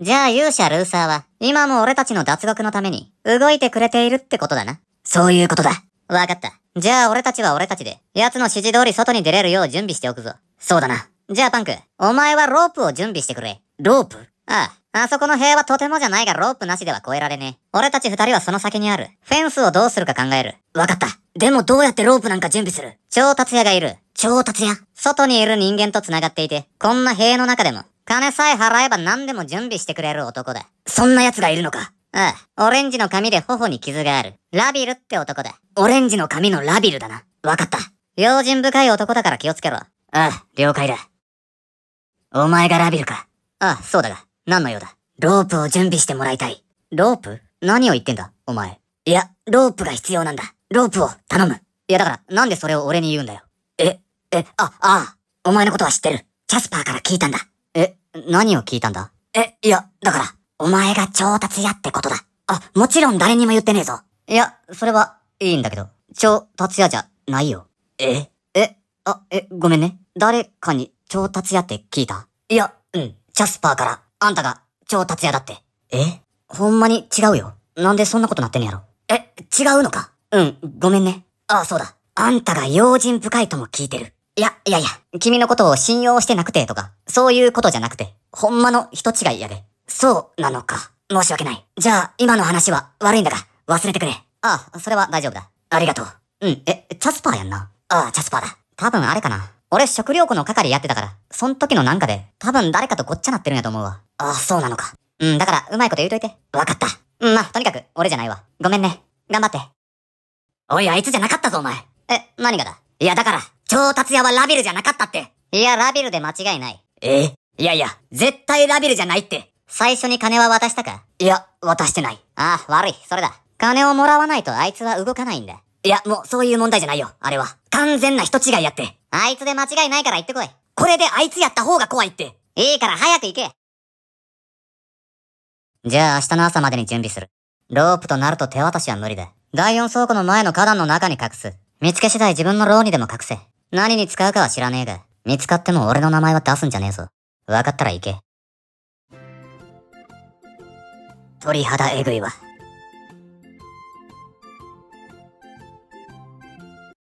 じゃあ勇者ルーサーは、今も俺たちの脱獄のために、動いてくれているってことだな。そういうことだ。わかった。じゃあ俺たちは俺たちで、奴の指示通り外に出れるよう準備しておくぞ。そうだな。じゃあパンク、お前はロープを準備してくれ。ロープああ、あそこの塀はとてもじゃないがロープなしでは越えられねえ。俺たち二人はその先にある。フェンスをどうするか考える。わかった。でもどうやってロープなんか準備する調達屋がいる。調達屋外にいる人間と繋がっていて、こんな塀の中でも、金さえ払えば何でも準備してくれる男だ。そんな奴がいるのかああ、オレンジの髪で頬に傷がある。ラビルって男だ。オレンジの髪のラビルだな。わかった。用心深い男だから気をつけろ。ああ、了解だ。お前がラビルか。ああ、そうだが。何の用だ。ロープを準備してもらいたい。ロープ何を言ってんだ、お前。いや、ロープが必要なんだ。ロープを頼む。いやだから、なんでそれを俺に言うんだよ。え、え、あ、ああ。お前のことは知ってる。キャスパーから聞いたんだ。え、何を聞いたんだえ、いや、だから、お前が調達屋ってことだ。あ、もちろん誰にも言ってねえぞ。いや、それは、いいんだけど、調達屋じゃないよ。ええ、あ、え、ごめんね。誰かに調達屋って聞いたいや、うん。ジャスパーから、あんたが調達屋だって。えほんまに違うよ。なんでそんなことなってんやろ。え、違うのかうん、ごめんね。ああ、そうだ。あんたが用心深いとも聞いてる。いや、いやいや、君のことを信用してなくてとか、そういうことじゃなくて、ほんまの人違いやで。そうなのか。申し訳ない。じゃあ、今の話は悪いんだが、忘れてくれ。ああ、それは大丈夫だ。ありがとう。うん、え、チャスパーやんな。ああ、チャスパーだ。多分あれかな。俺食料庫の係やってたから、そん時のなんかで、多分誰かとごっちゃなってるんやと思うわ。ああ、そうなのか。うん、だから、うまいこと言うといて。わかった。うん、まあ、とにかく、俺じゃないわ。ごめんね。頑張って。おい、あいつじゃなかったぞ、お前。え、何がだいや、だから、超達也はラビルじゃなかったって。いや、ラビルで間違いない。えいやいや、絶対ラビルじゃないって。最初に金は渡したかいや、渡してない。ああ、悪い、それだ。金をもらわないとあいつは動かないんだ。いや、もうそういう問題じゃないよ、あれは。完全な人違いやって。あいつで間違いないから行ってこい。これであいつやった方が怖いって。いいから早く行け。じゃあ明日の朝までに準備する。ロープとなると手渡しは無理だ。第4倉庫の前の花壇の中に隠す。見つけ次第自分の牢にでも隠せ。何に使うかは知らねえが、見つかっても俺の名前は出すんじゃねえぞ。分かったら行け。鳥肌えぐいわ。